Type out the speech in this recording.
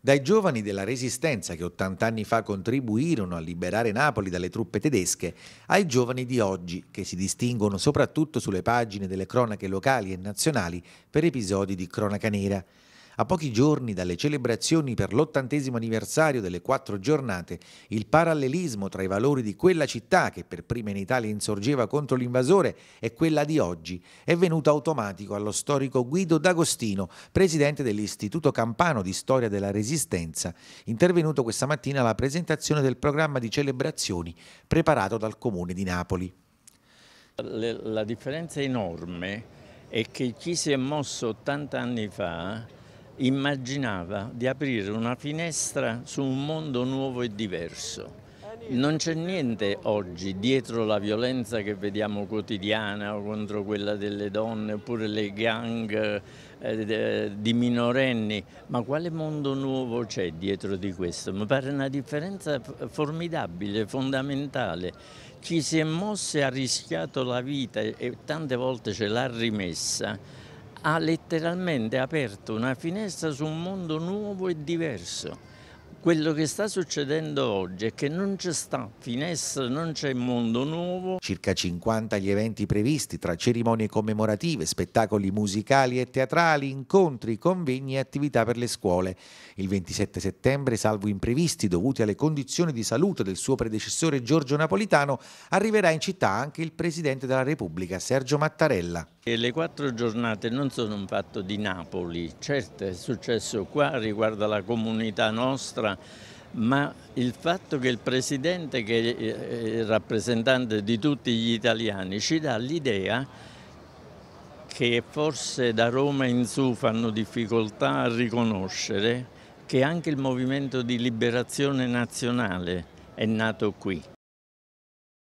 Dai giovani della Resistenza che 80 anni fa contribuirono a liberare Napoli dalle truppe tedesche, ai giovani di oggi che si distinguono soprattutto sulle pagine delle cronache locali e nazionali per episodi di cronaca nera. A pochi giorni dalle celebrazioni per l'ottantesimo anniversario delle quattro giornate, il parallelismo tra i valori di quella città che per prima in Italia insorgeva contro l'invasore e quella di oggi è venuto automatico allo storico Guido D'Agostino, presidente dell'Istituto Campano di Storia della Resistenza, intervenuto questa mattina alla presentazione del programma di celebrazioni preparato dal Comune di Napoli. La differenza enorme è che chi si è mosso 80 anni fa immaginava di aprire una finestra su un mondo nuovo e diverso. Non c'è niente oggi dietro la violenza che vediamo quotidiana o contro quella delle donne oppure le gang eh, di minorenni, ma quale mondo nuovo c'è dietro di questo? Mi pare una differenza formidabile, fondamentale. Chi si è mosso e ha rischiato la vita e tante volte ce l'ha rimessa ha letteralmente aperto una finestra su un mondo nuovo e diverso. Quello che sta succedendo oggi è che non c'è sta finestra, non c'è mondo nuovo. Circa 50 gli eventi previsti tra cerimonie commemorative, spettacoli musicali e teatrali, incontri, convegni e attività per le scuole. Il 27 settembre, salvo imprevisti dovuti alle condizioni di salute del suo predecessore Giorgio Napolitano, arriverà in città anche il Presidente della Repubblica Sergio Mattarella le quattro giornate non sono un fatto di Napoli, certo è successo qua, riguarda la comunità nostra, ma il fatto che il Presidente, che è il rappresentante di tutti gli italiani, ci dà l'idea che forse da Roma in su fanno difficoltà a riconoscere che anche il movimento di liberazione nazionale è nato qui.